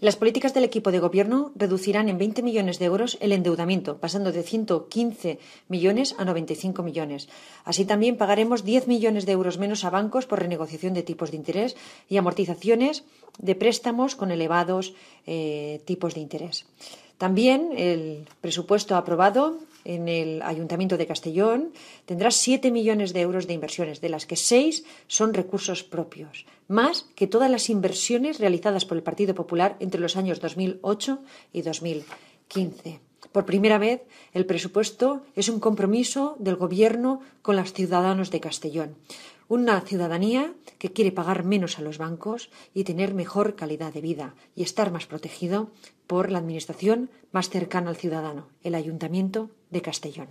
Las políticas del equipo de gobierno reducirán en 20 millones de euros el endeudamiento, pasando de 115 millones a 95 millones. Así también pagaremos 10 millones de euros menos a bancos por renegociación de tipos de interés y amortizaciones de préstamos con elevados eh, tipos de interés. También el presupuesto aprobado en el Ayuntamiento de Castellón tendrá 7 millones de euros de inversiones, de las que seis son recursos propios, más que todas las inversiones realizadas por el Partido Popular entre los años 2008 y 2015. Por primera vez, el presupuesto es un compromiso del Gobierno con los ciudadanos de Castellón una ciudadanía que quiere pagar menos a los bancos y tener mejor calidad de vida y estar más protegido por la Administración más cercana al ciudadano, el Ayuntamiento de Castellón.